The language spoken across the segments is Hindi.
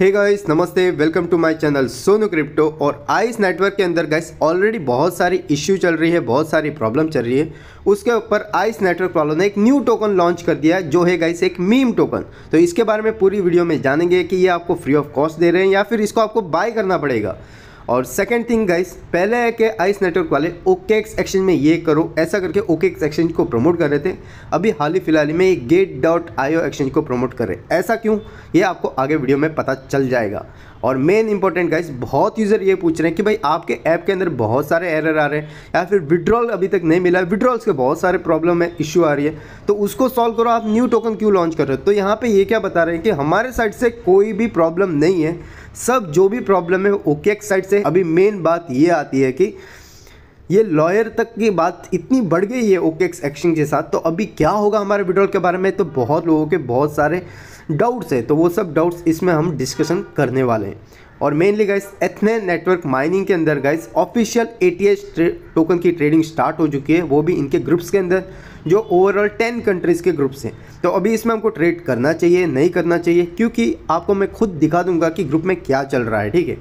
हे गाइस नमस्ते welcome to my channel Sonu crypto और आइस नेटवर्क के अंदर गाइस ऑलरेडी बहुत सारी इश्यू चल रही है बहुत सारी प्रॉब्लम चल रही है उसके ऊपर आइस नेटवर्क वालों ने एक न्यू टोकन लॉन्च कर दिया है जो है गाइस एक मीम टोकन तो इसके बारे में पूरी वीडियो में जानेंगे कि ये आपको फ्री ऑफ कॉस्ट दे रहे हैं या फिर इसको आपको बाय करना पड़ेगा और सेकंड थिंग गाइस पहले है कि आइस नेटवर्क वाले ओके एक्सचेंज में ये करो ऐसा करके ओके एक्सचेंज को प्रमोट कर रहे थे अभी हाल ही फिलहाल में गेट डॉट आईओ एक्सचेंज को प्रमोट कर रहे ऐसा क्यों ये आपको आगे वीडियो में पता चल जाएगा और मेन इंपॉर्टेंट गाइस बहुत यूज़र ये पूछ रहे हैं कि भाई आपके ऐप के अंदर बहुत सारे एरर आ रहे हैं या फिर विड्रॉल अभी तक नहीं मिला है विड्रॉल्स के बहुत सारे प्रॉब्लम है इशू आ रही है तो उसको सॉल्व करो आप न्यू टोकन क्यों लॉन्च कर रहे हो तो यहाँ पे ये क्या बता रहे हैं कि हमारे साइड से कोई भी प्रॉब्लम नहीं है सब जो भी प्रॉब्लम है ओके एक साइड से अभी मेन बात ये आती है कि ये लॉयर तक की बात इतनी बढ़ गई है ओके एक्स एक्शन के साथ तो अभी क्या होगा हमारे विड्रॉल के बारे में तो बहुत लोगों के बहुत सारे डाउट्स है तो वो सब डाउट्स इसमें हम डिस्कशन करने वाले हैं और mainly guys Athene network mining के अंदर गाइस ऑफिशियल ए टोकन की ट्रेडिंग स्टार्ट हो चुकी है वो भी इनके ग्रुप्स के अंदर जो ओवरऑल टेन कंट्रीज़ के ग्रुप्स हैं तो अभी इसमें हमको ट्रेड करना चाहिए नहीं करना चाहिए क्योंकि आपको मैं खुद दिखा दूंगा कि ग्रुप में क्या चल रहा है ठीक है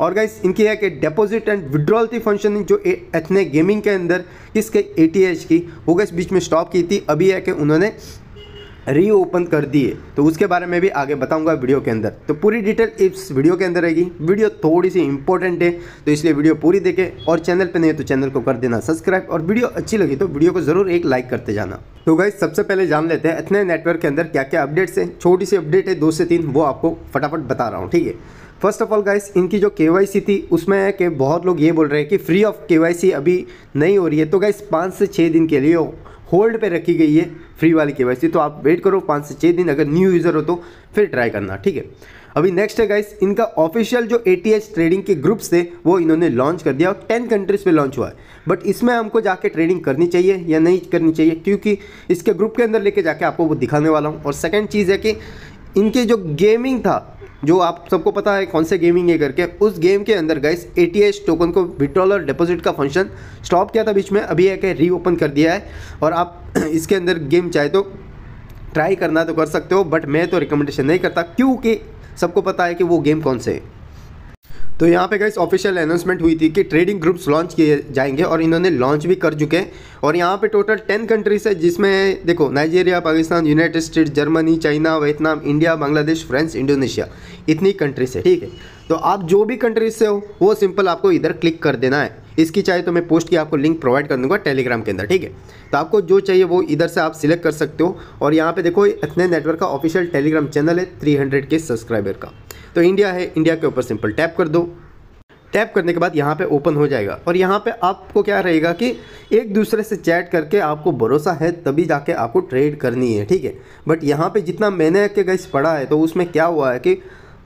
और गाइस इनकी है कि डिपॉजिट एंड विड्रॉल थी फंक्शनिंग जो एथने गेमिंग के अंदर किसके ए की वो गैस बीच में स्टॉप की थी अभी है कि उन्होंने रीओपन कर दिए तो उसके बारे में भी आगे बताऊंगा वीडियो के अंदर तो पूरी डिटेल इस वीडियो के अंदर रहेगी वीडियो थोड़ी सी इंपॉर्टेंट है तो इसलिए वीडियो पूरी देखें और चैनल पे नहीं है तो चैनल को कर देना सब्सक्राइब और वीडियो अच्छी लगी तो वीडियो को ज़रूर एक लाइक करते जाना तो गाइज सबसे पहले जान लेते हैं इतने नेटवर्क के अंदर क्या क्या अपडेट्स है छोटी सी अपडेट है दो से तीन वो आपको फटाफट बता रहा हूँ ठीक है फर्स्ट ऑफ ऑल गाइस इनकी जो के थी उसमें है कि बहुत लोग ये बोल रहे हैं कि फ्री ऑफ के अभी नहीं हो रही है तो गाइस पाँच से छः दिन के लिए होल्ड पे रखी गई है फ्री वाली के तो आप वेट करो पाँच से छः दिन अगर न्यू यूज़र हो तो फिर ट्राई करना ठीक है अभी नेक्स्ट है गाइस इनका ऑफिशियल जो ए ट्रेडिंग के ग्रुप्स थे वो इन्होंने लॉन्च कर दिया और टेन कंट्रीज़ पे लॉन्च हुआ है बट इसमें हमको जाके ट्रेडिंग करनी चाहिए या नहीं करनी चाहिए क्योंकि इसके ग्रुप के अंदर लेके जाके आपको वो दिखाने वाला हूँ और सेकेंड चीज़ है कि इनके जो गेमिंग था जो आप सबको पता है कौन से गेमिंग है करके उस गेम के अंदर टी एटीएच टोकन को विड्रॉल और डिपॉजिट का फंक्शन स्टॉप किया था बीच में अभी एक रीओपन कर दिया है और आप इसके अंदर गेम चाहे तो ट्राई करना तो कर सकते हो बट मैं तो रिकमेंडेशन नहीं करता क्योंकि सबको पता है कि वो गेम कौन से है तो यहाँ पे गई ऑफिशियल अनाउंसमेंट हुई थी कि ट्रेडिंग ग्रुप्स लॉन्च किए जाएंगे और इन्होंने लॉन्च भी कर चुके हैं और यहाँ पे टोटल टेन कंट्रीज है जिसमें देखो Nigeria Pakistan United State Germany China Vietnam India Bangladesh France Indonesia इतनी कंट्रीज है ठीक है तो आप जो भी कंट्रीज से हो वो सिंपल आपको इधर क्लिक कर देना है इसकी चाहे तो मैं पोस्ट की आपको लिंक प्रोवाइड कर दूंगा टेलीग्राम के अंदर ठीक है तो आपको जो चाहिए वो इधर से आप सिलेक्ट कर सकते हो और यहाँ पे देखो इतने नेटवर्क का ऑफिशियल टेलीग्राम चैनल है 300 के सब्सक्राइबर का तो इंडिया है इंडिया के ऊपर सिंपल टैप कर दो टैप करने के बाद यहाँ पे ओपन हो जाएगा और यहाँ पे आपको क्या रहेगा कि एक दूसरे से चैट करके आपको भरोसा है तभी जाके आपको ट्रेड करनी है ठीक है बट यहाँ पे जितना मैंने के गैस पढ़ा है तो उसमें क्या हुआ है कि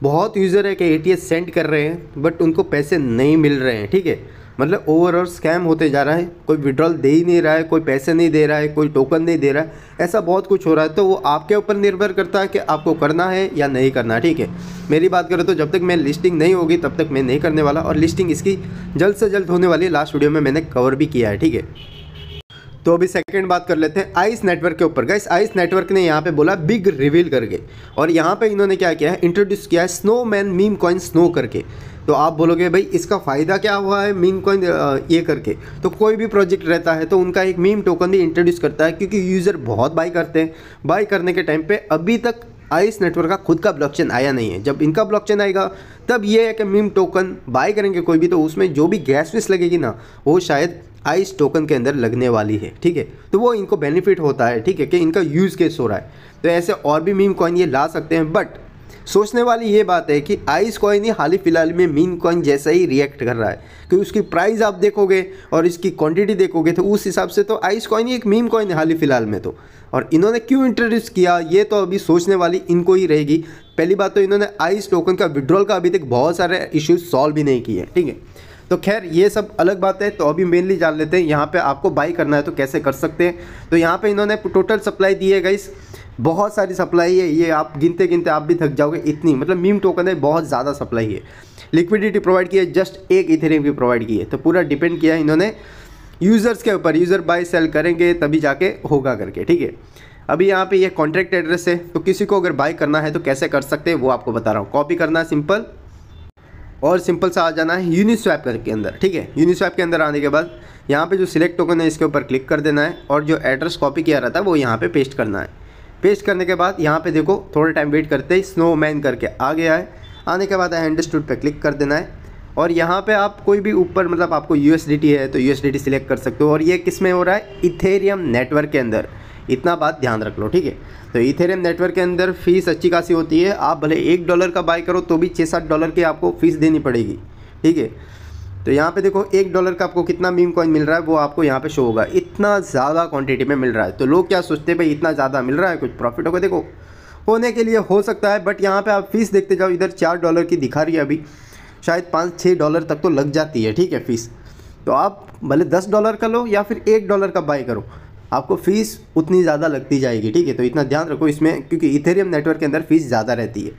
बहुत यूज़र है कि ए सेंड कर रहे हैं बट उनको पैसे नहीं मिल रहे हैं ठीक है मतलब ओवरऑल स्कैम होते जा रहा है कोई विड्रॉल दे ही नहीं रहा है कोई पैसे नहीं दे रहा है कोई टोकन नहीं दे रहा है ऐसा बहुत कुछ हो रहा है तो वो आपके ऊपर निर्भर करता है कि आपको करना है या नहीं करना ठीक है मेरी बात करें तो जब तक मैं लिस्टिंग नहीं होगी तब तक मैं नहीं करने वाला और लिस्टिंग इसकी जल्द से जल्द होने वाली लास्ट वीडियो में मैंने कवर भी किया है ठीक है तो अभी सेकंड बात कर लेते हैं आइस नेटवर्क के ऊपर गाइस आइस नेटवर्क ने यहाँ पे बोला बिग रिवील करके और यहाँ पे इन्होंने क्या किया है इंट्रोड्यूस किया है स्नोमैन मीम कॉइन स्नो करके तो आप बोलोगे भाई इसका फ़ायदा क्या हुआ है मीम कॉइन ये करके तो कोई भी प्रोजेक्ट रहता है तो उनका एक मीम टोकन भी इंट्रोड्यूस करता है क्योंकि यूज़र बहुत बाई करते हैं बाई करने के टाइम पर अभी तक आइस नेटवर्क का खुद का ब्लॉकचेन आया नहीं है जब इनका ब्लॉकचेन आएगा तब ये है कि मीम टोकन बाय करेंगे कोई भी तो उसमें जो भी गैस फीस लगेगी ना वो शायद आइस टोकन के अंदर लगने वाली है ठीक है तो वो इनको बेनिफिट होता है ठीक है कि इनका यूज़ केस हो रहा है तो ऐसे और भी मीम कॉइन ये ला सकते हैं बट सोचने वाली ये बात है कि आइस कॉइन ही हाल ही फिलहाल में मीन कॉइन जैसा ही रिएक्ट कर रहा है क्योंकि उसकी प्राइस आप देखोगे और इसकी क्वांटिटी देखोगे तो उस हिसाब से तो आइस कॉइन ही एक मीम कॉइन है हाल ही फिलहाल में तो और इन्होंने क्यों इंट्रोड्यूस किया ये तो अभी सोचने वाली इनको ही रहेगी पहली बात तो इन्होंने आइस टोकन का विड्रॉल का अभी तक बहुत सारे इश्यूज सॉल्व भी नहीं किए ठीक है तो खैर ये सब अलग बात है तो अभी मेनली जान लेते हैं यहाँ पे आपको बाई करना है तो कैसे कर सकते हैं तो यहाँ पे इन्होंने टोटल सप्लाई दी है गाइस बहुत सारी सप्लाई है ये आप गिनते गिनते आप भी थक जाओगे इतनी मतलब मीम टोकन है बहुत ज़्यादा सप्लाई है लिक्विडिटी प्रोवाइड की है जस्ट एक इथेरियम की प्रोवाइड की है तो पूरा डिपेंड किया है इन्होंने यूज़र्स के ऊपर यूज़र बाय सेल करेंगे तभी जाके होगा करके ठीक है अभी यहाँ पे ये कॉन्ट्रैक्ट एड्रेस है तो किसी को अगर बाय करना है तो कैसे कर सकते हैं वो आपको बता रहा हूँ कॉपी करना है सिंपल और सिंपल सा आ जाना है यूनिस्वैप के अंदर ठीक है यूनिस्वैप के अंदर आने के बाद यहाँ पे जो सिलेक्ट टोकन है इसके ऊपर क्लिक कर देना है और जो एड्रेस कॉपी किया रहता है वो यहाँ पे पेस्ट करना है पेस्ट करने के बाद यहाँ पे देखो थोड़ा टाइम वेट करते ही स्नोमैन करके आ गया है आने के बाद स्टूड पे क्लिक कर देना है और यहाँ पे आप कोई भी ऊपर मतलब आपको यू है तो यू सिलेक्ट कर सकते हो और ये किस में हो रहा है इथेरियम नेटवर्क के अंदर इतना बात ध्यान रख लो ठीक है तो इथेरियम नेटवर्क के अंदर फीस अच्छी खासी होती है आप भले एक डॉलर का बाय करो तो भी छः सात डॉलर की आपको फीस देनी पड़ेगी ठीक है तो यहाँ पे देखो एक डॉलर का आपको कितना मीम कॉइन मिल रहा है वो आपको यहाँ पे शो होगा इतना ज़्यादा क्वांटिटी में मिल रहा है तो लोग क्या सोचते हैं भाई इतना ज़्यादा मिल रहा है कुछ प्रॉफिट होगा देखो होने के लिए हो सकता है बट यहाँ पर आप फीस देखते जाओ इधर चार डॉलर की दिखा रही है अभी शायद पाँच छः डॉलर तक तो लग जाती है ठीक है फ़ीस तो आप भले दस डॉलर का लो या फिर एक डॉलर का बाई करो आपको फ़ीस उतनी ज़्यादा लगती जाएगी ठीक है तो इतना ध्यान रखो इसमें क्योंकि इथेरियम नेटवर्क के अंदर फ़ीस ज़्यादा रहती है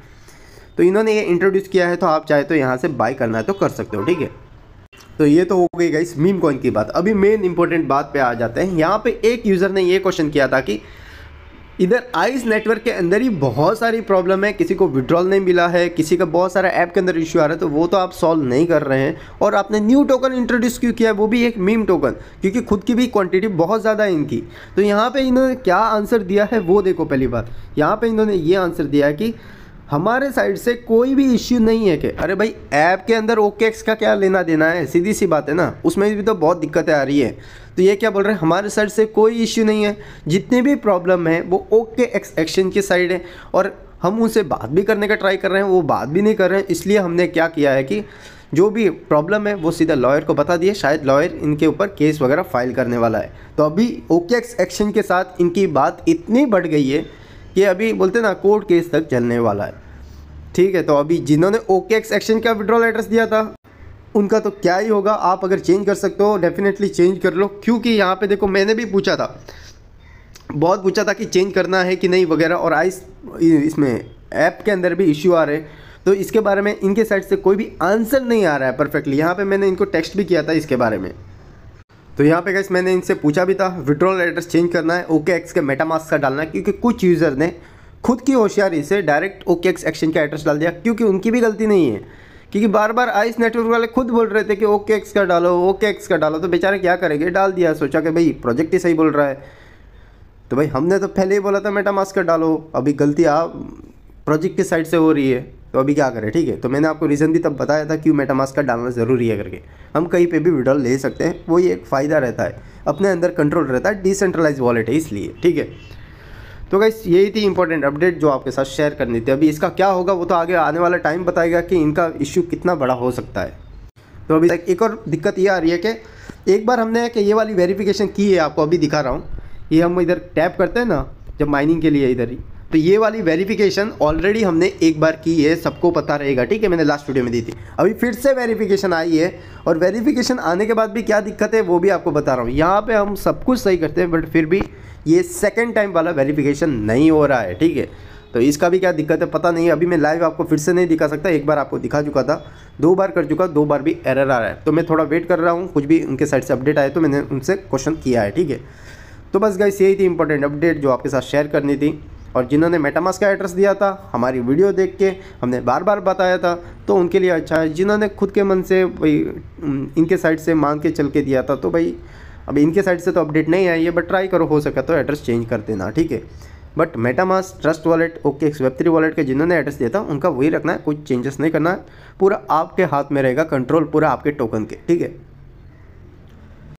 तो इन्होंने ये इंट्रोड्यूस किया है तो आप चाहे तो यहाँ से बाय करना है तो कर सकते हो ठीक है तो ये तो हो गई गाइस मीम कॉइन की बात अभी मेन इंपॉर्टेंट बात पे आ जाते हैं यहाँ पे एक यूज़र ने ये क्वेश्चन किया था कि इधर आइस नेटवर्क के अंदर ही बहुत सारी प्रॉब्लम है किसी को विड्रॉल नहीं मिला है किसी का बहुत सारा ऐप के अंदर इश्यू आ रहा है तो वो तो आप सॉल्व नहीं कर रहे हैं और आपने न्यू टोकन इंट्रोड्यूस क्यों किया वो भी एक मीम टोकन क्योंकि खुद की भी क्वांटिटी बहुत ज़्यादा है इनकी तो यहाँ पे इन्होंने क्या आंसर दिया है वो देखो पहली बार यहाँ पर इन्होंने ये आंसर दिया कि हमारे साइड से कोई भी इश्यू नहीं है कि अरे भाई ऐप के अंदर ओके का क्या लेना देना है सीधी सी बात है ना उसमें भी तो बहुत दिक्कतें आ रही है तो ये क्या बोल रहे हैं हमारे साइड से कोई इश्यू नहीं है जितने भी प्रॉब्लम है वो ओके एक्स एक्शन की साइड है और हम उनसे बात भी करने का ट्राई कर रहे हैं वो बात भी नहीं कर रहे हैं इसलिए हमने क्या किया है कि जो भी प्रॉब्लम है वो सीधा लॉयर को बता दिए शायद लॉयर इनके ऊपर केस वगैरह फाइल करने वाला है तो अभी ओके एक्स एक्शन के साथ इनकी बात इतनी बढ़ गई है ये अभी बोलते ना कोर्ट केस तक चलने वाला है ठीक है तो अभी जिन्होंने ओके एक्स एक्शन का विड्रॉल एड्रेस दिया था उनका तो क्या ही होगा आप अगर चेंज कर सकते हो डेफिनेटली चेंज कर लो क्योंकि यहाँ पे देखो मैंने भी पूछा था बहुत पूछा था कि चेंज करना है कि नहीं वगैरह और आई इसमें ऐप के अंदर भी इश्यू आ रहे तो इसके बारे में इनके साइड से कोई भी आंसर नहीं आ रहा है परफेक्टली यहाँ पे मैंने इनको टेक्स्ट भी किया था इसके बारे में तो यहाँ पे गैस मैंने इनसे पूछा भी था विड्रॉल एड्रेस चेंज करना है ओके एक्स के मेटामास्क का डालना है क्योंकि कुछ यूज़र ने खुद की होशियारी से डायरेक्ट ओके एक्स एक्सचेंज का एड्रेस डाल दिया क्योंकि उनकी भी गलती नहीं है क्योंकि बार बार आइस नेटवर्क वाले खुद बोल रहे थे कि ओके एक्स का डालो ओके एक्स का डालो तो बेचारे क्या करेंगे डाल दिया सोचा कि भाई प्रोजेक्ट ही सही बोल रहा है तो भाई हमने तो पहले ही बोला था मेटामास्क का डालो अभी गलती आप प्रोजेक्ट की साइड से हो रही है तो अभी क्या करें ठीक है तो मैंने आपको रीज़न भी तब बताया था कि मेटामास्क का डालना ज़रूरी है करके हम कहीं पे भी विड्रॉल ले सकते हैं वो एक फ़ायदा रहता है अपने अंदर कंट्रोल रहता है डिसेंट्रलाइज वॉलेट है इसलिए ठीक है तो भाई यही थी इंपॉर्टेंट अपडेट जो आपके साथ शेयर करनी थी अभी इसका क्या होगा वो तो आगे आने वाला टाइम बताएगा कि इनका इश्यू कितना बड़ा हो सकता है तो अभी तक एक और दिक्कत ये आ रही है कि एक बार हमने कि ये वाली वेरिफिकेशन की है आपको अभी दिखा रहा हूँ ये हम इधर टैप करते हैं ना जब माइनिंग के लिए इधर ही तो ये वाली वेरिफिकेशन ऑलरेडी हमने एक बार की है सबको पता रहेगा ठीक है मैंने लास्ट वीडियो में दी थी अभी फिर से वेरिफिकेशन आई है और वेरिफिकेशन आने के बाद भी क्या दिक्कत है वो भी आपको बता रहा हूँ यहाँ पर हम सब कुछ सही करते हैं बट फिर भी ये सेकेंड टाइम वाला वेरीफिकेशन नहीं हो रहा है ठीक है तो इसका भी क्या दिक्कत है पता नहीं अभी मैं लाइव आपको फिर से नहीं दिखा सकता एक बार आपको दिखा चुका था दो बार कर चुका दो बार भी एरर आ रहा है तो मैं थोड़ा वेट कर रहा हूँ कुछ भी उनके साइड से अपडेट आए तो मैंने उनसे क्वेश्चन किया है ठीक है तो बस गाइस यही थी इंपॉर्टेंट अपडेट जो आपके साथ शेयर करनी थी और जिन्होंने मेटामास का एड्रेस दिया था हमारी वीडियो देख के हमने बार बार बताया था तो उनके लिए अच्छा है जिन्होंने खुद के मन से भाई इनके साइड से मांग के चल के दिया था तो भाई अब इनके साइड से तो अपडेट नहीं आई है बट ट्राई करो हो सका तो एड्रेस चेंज कर देना ठीक है but MetaMask Trust Wallet OKX web three wallet के जिन्होंने एड्रेस दिया था उनका वही रखना है कोई चेंजेस नहीं करना है पूरा आपके हाथ में रहेगा कंट्रोल पूरा आपके टोकन के ठीक है